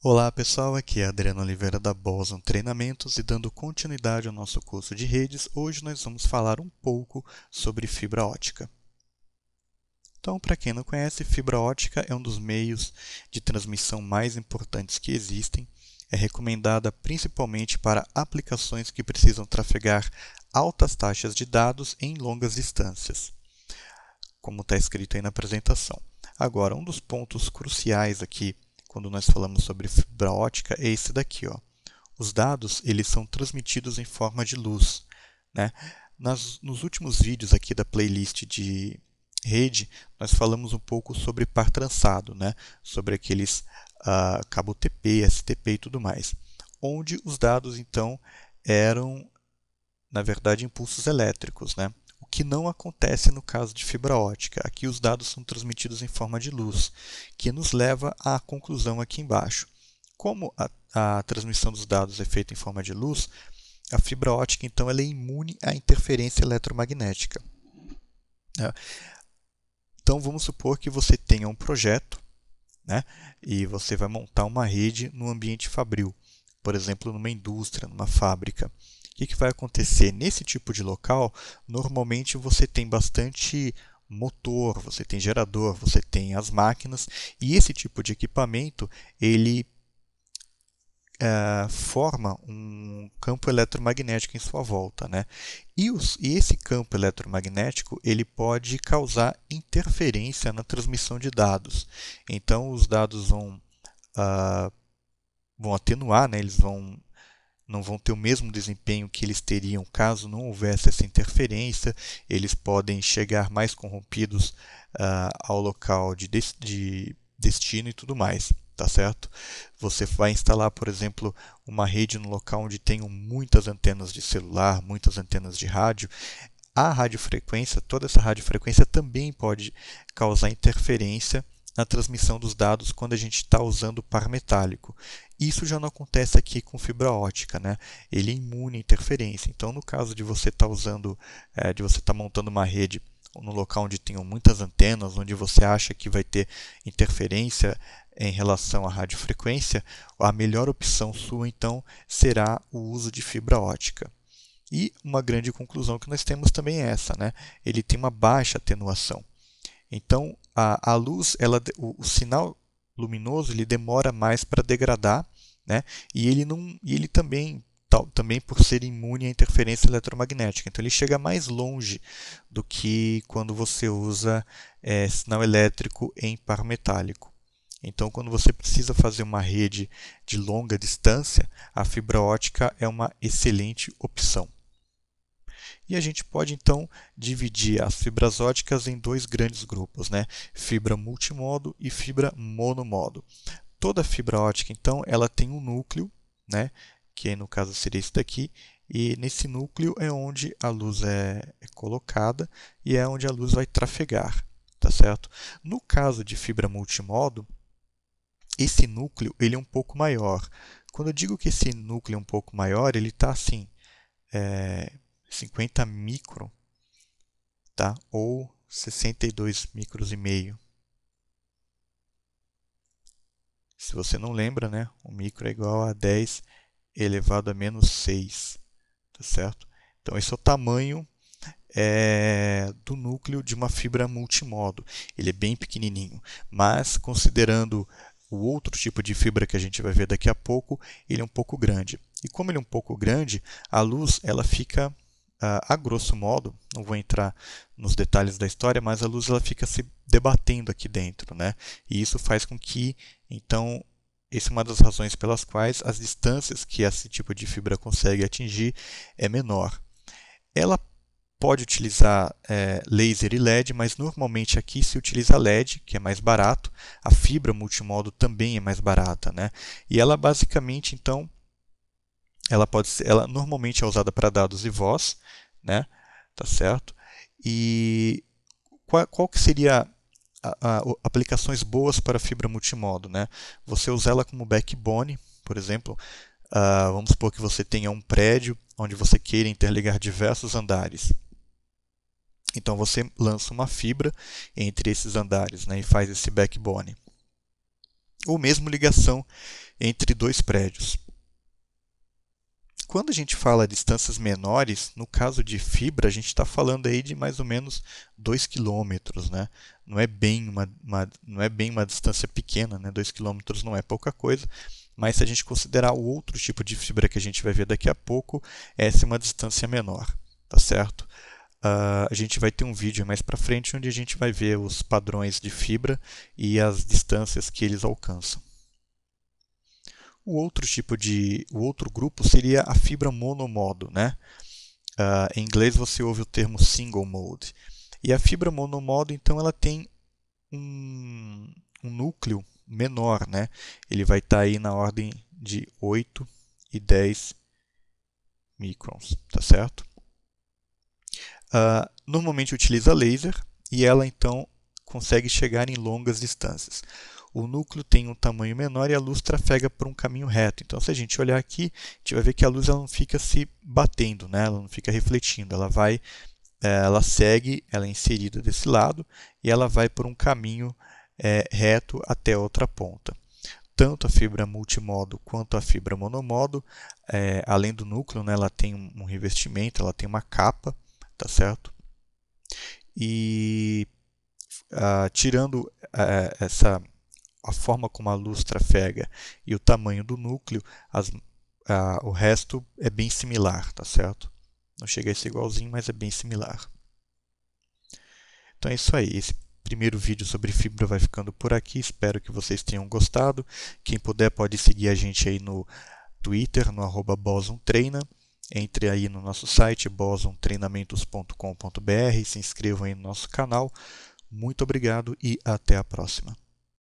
Olá pessoal, aqui é Adriano Oliveira da Boson Treinamentos e dando continuidade ao nosso curso de redes, hoje nós vamos falar um pouco sobre fibra ótica. Então, para quem não conhece, fibra ótica é um dos meios de transmissão mais importantes que existem. É recomendada principalmente para aplicações que precisam trafegar altas taxas de dados em longas distâncias, como está escrito aí na apresentação. Agora, um dos pontos cruciais aqui quando nós falamos sobre fibra ótica é esse daqui. Ó. Os dados eles são transmitidos em forma de luz. Né? Nas, nos últimos vídeos aqui da playlist de rede, nós falamos um pouco sobre par trançado, né? sobre aqueles uh, cabo TP, STP e tudo mais, onde os dados então eram, na verdade, impulsos elétricos. Né? o que não acontece no caso de fibra ótica. Aqui os dados são transmitidos em forma de luz, que nos leva à conclusão aqui embaixo. Como a, a transmissão dos dados é feita em forma de luz, a fibra ótica então ela é imune à interferência eletromagnética. Né? Então vamos supor que você tenha um projeto né, e você vai montar uma rede no ambiente fabril, por exemplo, numa indústria, numa fábrica que, que vai acontecer? Nesse tipo de local, normalmente você tem bastante motor, você tem gerador, você tem as máquinas e esse tipo de equipamento ele eh, forma um campo eletromagnético em sua volta, né? E, os, e esse campo eletromagnético ele pode causar interferência na transmissão de dados. Então os dados vão uh, vão atenuar, né? Eles vão não vão ter o mesmo desempenho que eles teriam caso não houvesse essa interferência, eles podem chegar mais corrompidos uh, ao local de, de, de destino e tudo mais tá certo? Você vai instalar, por exemplo, uma rede no local onde tenham muitas antenas de celular, muitas antenas de rádio. A radiofrequência, toda essa radiofrequência também pode causar interferência na transmissão dos dados quando a gente está usando par metálico. Isso já não acontece aqui com fibra ótica, né? Ele é imune à interferência. Então, no caso de você estar tá usando, é, de você estar tá montando uma rede no local onde tenham muitas antenas, onde você acha que vai ter interferência em relação à radiofrequência, a melhor opção sua então será o uso de fibra ótica. E uma grande conclusão que nós temos também é essa, né? Ele tem uma baixa atenuação. Então, a, a luz, ela, o, o sinal luminoso, ele demora mais para degradar, né? E ele não, e ele também tal, também por ser imune à interferência eletromagnética. Então ele chega mais longe do que quando você usa é, sinal elétrico em par metálico. Então, quando você precisa fazer uma rede de longa distância, a fibra ótica é uma excelente opção. E a gente pode então dividir as fibras óticas em dois grandes grupos, né? fibra multimodo e fibra monomodo. Toda fibra ótica, então, ela tem um núcleo, né? que no caso seria esse daqui, e nesse núcleo é onde a luz é, é colocada e é onde a luz vai trafegar, tá certo? No caso de fibra multimodo, esse núcleo ele é um pouco maior. Quando eu digo que esse núcleo é um pouco maior, ele está assim, é, 50 micro, tá? Ou 62 micros e meio. Se você não lembra, né? O micro é igual a 10 elevado a menos 6, tá certo? Então esse é o tamanho é, do núcleo de uma fibra multimodo. Ele é bem pequenininho, mas considerando o outro tipo de fibra que a gente vai ver daqui a pouco, ele é um pouco grande. E como ele é um pouco grande, a luz ela fica ah, a grosso modo, não vou entrar nos detalhes da história, mas a luz ela fica se debatendo aqui dentro, né? E isso faz com que, então, essa é uma das razões pelas quais as distâncias que esse tipo de fibra consegue atingir é menor. Ela pode utilizar é, laser e LED, mas normalmente aqui se utiliza LED, que é mais barato. A fibra multimodo também é mais barata, né? E ela basicamente então ela pode ser, ela normalmente é usada para dados e voz, né? Tá certo? E qual, qual que seria a, a, aplicações boas para fibra multimodo, né? Você usar ela como backbone, por exemplo, uh, vamos supor que você tenha um prédio onde você queira interligar diversos andares. Então você lança uma fibra entre esses andares né, e faz esse backbone. Ou mesmo ligação entre dois prédios quando a gente fala de distâncias menores, no caso de fibra, a gente está falando aí de mais ou menos 2 km. Né? Não, é bem uma, uma, não é bem uma distância pequena, né? 2 km não é pouca coisa, mas se a gente considerar o outro tipo de fibra que a gente vai ver daqui a pouco, essa é uma distância menor. Tá certo? Uh, a gente vai ter um vídeo mais para frente onde a gente vai ver os padrões de fibra e as distâncias que eles alcançam. O outro tipo de, o outro grupo seria a fibra monomodo, né? Uh, em inglês você ouve o termo single mode. E a fibra monomodo, então, ela tem um, um núcleo menor, né? Ele vai estar tá aí na ordem de 8 e 10 microns, tá certo? Uh, normalmente utiliza laser e ela então consegue chegar em longas distâncias o núcleo tem um tamanho menor e a luz trafega por um caminho reto. Então, se a gente olhar aqui, a gente vai ver que a luz ela não fica se batendo, né? ela não fica refletindo, ela vai, é, ela segue, ela é inserida desse lado e ela vai por um caminho é, reto até outra ponta. Tanto a fibra multimodo quanto a fibra monomodo, é, além do núcleo, né, ela tem um revestimento, ela tem uma capa, tá certo? E ah, tirando é, essa a forma como a luz trafega e o tamanho do núcleo, as, a, o resto é bem similar, tá certo? Não chega a ser igualzinho, mas é bem similar. Então é isso aí. Esse primeiro vídeo sobre fibra vai ficando por aqui. Espero que vocês tenham gostado. Quem puder pode seguir a gente aí no Twitter, no arroba Entre aí no nosso site e se inscrevam aí no nosso canal. Muito obrigado e até a próxima.